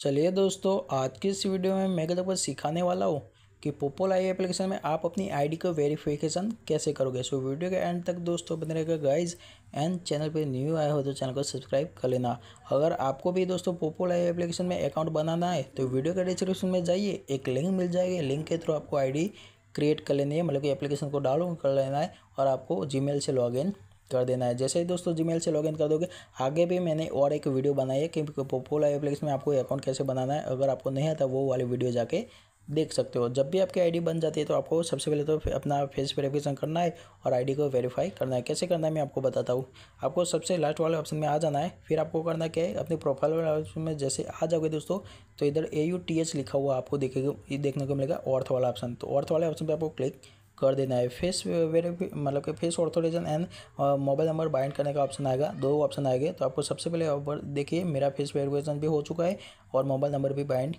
चलिए दोस्तों आज की इस वीडियो में मैं गलत सिखाने वाला हूँ कि पोपोल आई एप्लीकेशन में आप अपनी आईडी का वेरिफिकेशन कैसे करोगे सो वीडियो के एंड तक दोस्तों बने रहेगा गाइज एंड चैनल पर न्यू आए हो तो चैनल को सब्सक्राइब कर लेना अगर आपको भी दोस्तों पोपोल आई एप्लीकेशन में अकाउंट बनाना है तो वीडियो के डिस्क्रिप्शन में जाइए एक लिंक मिल जाएगी लिंक के थ्रू आपको आई क्रिएट कर लेनी है मतलब कि एप्लीकेशन को डाउनलोड कर लेना है और आपको जी से लॉग कर देना है जैसे ही दोस्तों जीमेल से लॉगिन कर दोगे आगे भी मैंने और एक वीडियो बनाई है कि पॉपुलर एप्लीकेशन में आपको अकाउंट कैसे बनाना है अगर आपको नहीं आता वो वाली वीडियो जाके देख सकते हो जब भी आपकी आईडी बन जाती है तो आपको सबसे पहले तो अपना फेस वेरिफिकेशन करना है और आईडी को वेरीफाई करना है कैसे करना है मैं आपको बताता हूँ आपको सबसे लास्ट वाले ऑप्शन में आ जाना है फिर आपको करना क्या है अपने प्रोफाइल वाले ऑप्शन में जैसे आ जाओगे दोस्तों तो इधर ए यू टी एच लिखा हुआ आपको देखेगा देखने को मिलेगा ऑर्थ वाला ऑप्शन तो ऑर्थ वाले ऑप्शन पर आपको क्लिक कर देना है फेस वेरीफाई मतलब कि face authorization and mobile number bind करने का ऑप्शन आएगा दो ऑप्शन आएंगे तो आपको सबसे पहले देखिए मेरा फेस वेरीफिकेशन भी हो चुका है और मोबाइल नंबर भी बाइंड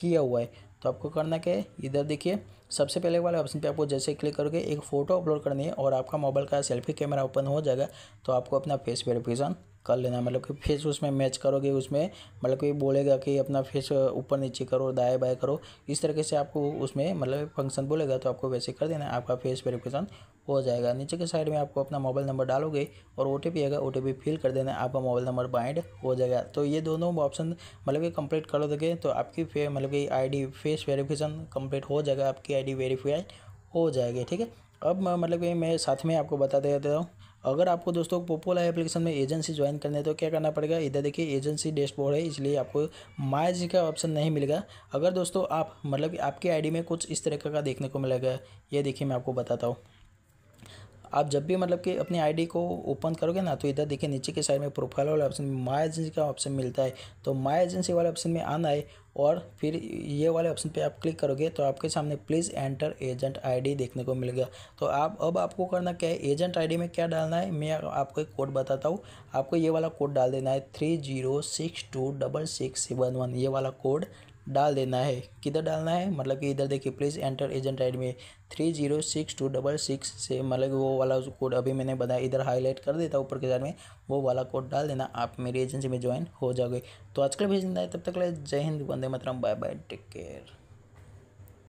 किया हुआ है तो आपको करना क्या है इधर देखिए सबसे पहले वाले ऑप्शन पे आपको जैसे क्लिक करोगे एक फ़ोटो अपलोड करनी है और आपका मोबाइल का सेल्फी कैमरा ओपन हो जाएगा तो आपको अपना फेस वेरिफिकेशन कर लेना मतलब कि फेस उसमें मैच करोगे उसमें मतलब कि बोलेगा कि अपना फेस ऊपर नीचे करो दाएँ बाएँ करो इस तरीके से आपको उसमें मतलब फंक्शन बोलेगा तो आपको वैसे कर देना आपका फेस वेरिफिकेशन हो जाएगा नीचे के साइड में आपको अपना मोबाइल नंबर डालोगे और ओ टी आएगा ओ टी फिल कर देना आपका मोबाइल नंबर बाइंड हो जाएगा तो ये दोनों ऑप्शन मतलब कि कंप्लीट कर दोगे तो आपकी फे मतलब कि डी फेस वेरिफिकेशन कंप्लीट हो जाएगा आपकी डी वेरीफाई हो जाएगी ठीक है अब मतलब कि मैं साथ में आपको बता देता हूँ अगर आपको दोस्तों पोपोला एप्लीकेशन में एजेंसी ज्वाइन करनी है तो क्या करना पड़ेगा इधर देखिए एजेंसी डैशबोर्ड है इसलिए आपको माइज का ऑप्शन नहीं मिलेगा अगर दोस्तों आप मतलब कि आपकी आईडी में कुछ इस तरह का देखने को मिलेगा ये देखिए मैं आपको बताता हूँ आप जब भी मतलब कि अपनी आईडी को ओपन करोगे ना तो इधर देखिए नीचे के साइड में प्रोफाइल वाला ऑप्शन में माई एजेंसी का ऑप्शन मिलता है तो माई एजेंसी वाले ऑप्शन में आना है और फिर ये वाले ऑप्शन पे आप क्लिक करोगे तो आपके सामने प्लीज़ एंटर एजेंट आईडी देखने को मिलेगा तो आप अब आपको करना क्या है एजेंट आईडी में क्या डालना है मैं आपको एक कोड बताता हूँ आपको ये वाला कोड डाल देना है three zero six two double six seven one ये वाला कोड डाल देना है किधर डालना है मतलब कि इधर देखिए प्लीज़ एंटर एजेंट आईडी में three zero six two double six से मतलब वो वाला कोड अभी मैंने बताया इधर हाईलाइट कर देता ऊपर के साथ में वो वाला कोड डाल देना आप मेरी एजेंसी में ज्वाइन हो जाओगे तो आजकल भेज देना है तब तक जय हिंद वंदे मतरम बाय बाय टेक केयर